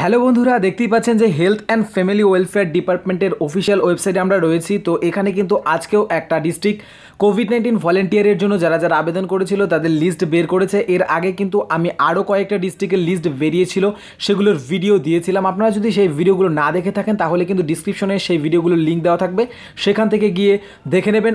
hello বন্ধুরা দেখতেই পাচ্ছেন যে হেলথ অ্যান্ড ফ্যামিলি ওয়েলফেয়ার ডিপার্টমেন্টের অফিসিয়াল ওয়েবসাইটে আমরা রয়েছি তো এখানে কিন্তু আজকেও একটা ডিস্ট্রিক্ট কোভিড নাইন্টিন ভলেন্টিয়ারের জন্য যারা যারা আবেদন করেছিল তাদের লিস্ট বের করেছে এর আগে কিন্তু আমি আরও কয়েকটা ডিস্ট্রিক্টের লিস্ট বেরিয়েছিল সেগুলোর ভিডিও দিয়েছিলাম আপনারা যদি সেই ভিডিওগুলো না দেখে থাকেন তাহলে কিন্তু ডিসক্রিপশনে সেই ভিডিওগুলোর লিঙ্ক দেওয়া থাকবে সেখান থেকে গিয়ে দেখে নেবেন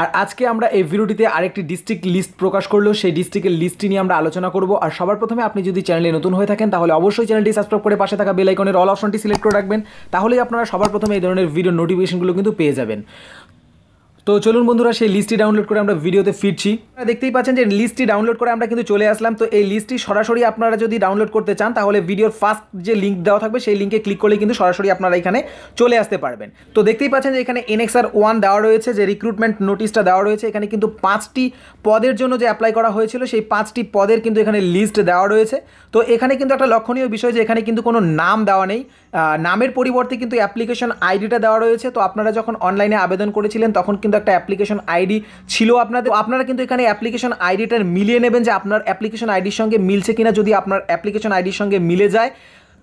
আর আজকে আমরা এই ভিডিওটিতে আরেকটি ডিস্ট্রিক্ট লিস্ট প্রকাশ করলো সেই ডিস্ট্রিক্টের লিস্টটি নিয়ে আমরা আলোচনা করব আর সবার প্রথমে আপনি যদি চ্যানেলে নতুন হয়ে থাকেন তাহলে অবশ্যই চ্যানেলটি সাবস্ক্রাইব করে পাশে থাকা বেল আইকনের অল অপশনটি সিলেক্ট করে রাখবেন তাহলেই আপনারা সবার প্রথমে এই ধরনের ভিডিও নোটিফিকেশনগুলো কিন্তু পেয়ে যাবেন তো চলুন বন্ধুরা সেই লিস্টটি ডাউনলোড করে আমরা ভিডিওতে ফিরছি দেখতেই পাচ্ছেন যে লিস্টটি ডাউনলোড করে আমরা কিন্তু চলে আসলাম তো এই লিস্টটি সরাসরি আপনারা যদি ডাউনলোড করতে চান তাহলে ভিডিওর ফার্স্ট যে লিঙ্ক দেওয়া থাকবে সেই লিঙ্কে ক্লিক করলে কিন্তু সরাসরি আপনারা এখানে চলে আসতে পারবেন তো দেখতেই পাচ্ছেন যে এখানে এনএক্সআর ওয়ান দেওয়া রয়েছে যে রিক্রুটমেন্ট নোটিশটা দেওয়া রয়েছে এখানে কিন্তু পাঁচটি পদের জন্য যে অ্যাপ্লাই করা হয়েছিল সেই পাঁচটি পদের কিন্তু এখানে লিস্ট দেওয়া রয়েছে তো এখানে কিন্তু একটা লক্ষণীয় বিষয় যে এখানে কিন্তু কোনো নাম দেওয়া নেই নামের পরিবর্তে কিন্তু অ্যাপ্লিকেশন আইডিটা দেওয়া রয়েছে তো আপনারা যখন অনলাইনে আবেদন করেছিলেন তখন কিন্তু একটা অ্যাপ্লিকেশন আইডি ছিল আপনাদের আপনারা কিন্তু এখানে অ্যাপ্লিকেশন আইডিটা মিলিয়ে নেবেন যে আপনার অ্যাপ্লিকেশন আইডির সঙ্গে মিলছে কিনা যদি আপনার অ্যাপ্লিকেশন আইডির সঙ্গে মিলে যায়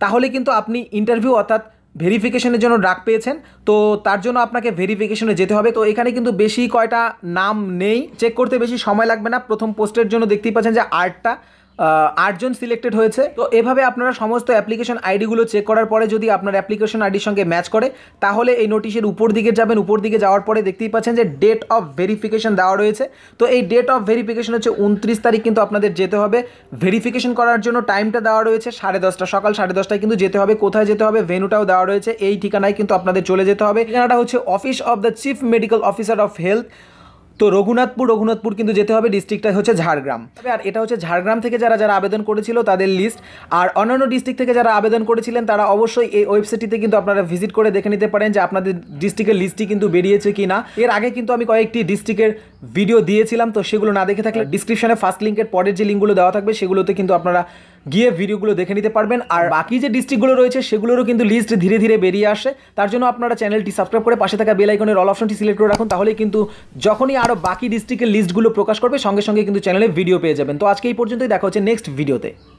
তাহলে কিন্তু আপনি ইন্টারভিউ অর্থাৎ ভেরিফিকেশনের জন্য ডাক পেয়েছেন তো তার জন্য আপনাকে ভেরিফিকেশনে যেতে হবে তো এখানে কিন্তু বেশি কয়টা নাম নেই চেক করতে বেশি সময় লাগবে না প্রথম পোস্টের জন্য দেখতেই পাচ্ছেন যে আর্টটা আটজন সিলেক্টেড হয়েছে তো এভাবে আপনারা সমস্ত অ্যাপ্লিকেশন আইডিগুলো চেক করার পরে যদি আপনার অ্যাপ্লিকেশন আইডির সঙ্গে ম্যাচ করে তাহলে এই নোটিশের উপর দিকে যাবেন উপর দিকে যাওয়ার পরে দেখতেই পাচ্ছেন যে ডেট অফ ভেরিফিকেশন দেওয়া রয়েছে তো এই ডেট অফ ভেরিফিকেশন হচ্ছে উনত্রিশ তারিখ কিন্তু আপনাদের যেতে হবে ভেরিফিকেশন করার জন্য টাইমটা দেওয়া রয়েছে সাড়ে দশটা সকাল সাড়ে দশটায় কিন্তু যেতে হবে কোথায় যেতে হবে ভেনুটাও দেওয়া রয়েছে এই ঠিকানায় কিন্তু আপনাদের চলে যেতে হবে ঠিকানাটা হচ্ছে office of the chief medical officer of health তো রঘুনাথপুর রঘুনাথপুর কিন্তু যেতে হবে ডিস্ট্রিক্টটা হচ্ছে ঝাড়গ্রাম আর এটা হচ্ছে ঝাড়গ্রাম থেকে যারা যারা আবেদন করেছিল তাদের লিস্ট আর অন্যান্য ডিস্ট্রিক্ট থেকে যারা আবেদন করেছিলেন তারা অবশ্যই এই ওয়েবসাইটটিতে কিন্তু আপনারা ভিজিট করে দেখে নিতে পারেন যে আপনাদের ডিস্ট্রিক্টের লিস্টটি কিন্তু বেরিয়েছে কি না এর আগে কিন্তু আমি কয়েকটি ডিস্ট্রিক্টের ভিডিও দিয়েছিলাম তো সেগুলো না দেখে থাকলে ডিসক্রিপশনে ফার্স্ট লিঙ্কের পরের যে লিঙ্কগুলো দেওয়া থাকবে সেগুলোতে কিন্তু আপনারা গিয়ে ভিডিওগুলো দেখে নিতে পারবেন আর বাকি যে ডিস্ট্রিক্টগুলো রয়েছে সেগুলোরও কিন্তু লিস্ট ধীরে ধীরে বেরিয়ে আসে তার জন্য আপনারা চ্যানেলটি সাবস্ক্রাইব করে পাশে থাকা বেল আইকনের অল অপশনটি সিলেক্ট করে রাখুন তাহলে কিন্তু যখনই আরও বাকি ডিস্ট্রিক্টের লিস্টগুলো প্রকাশ করবে সঙ্গে সঙ্গে কিন্তু চ্যানেলে ভিডিও পেয়ে যাবেন তো আজকে এই পর্যন্তই দেখা হচ্ছে নেক্সট ভিডিওতে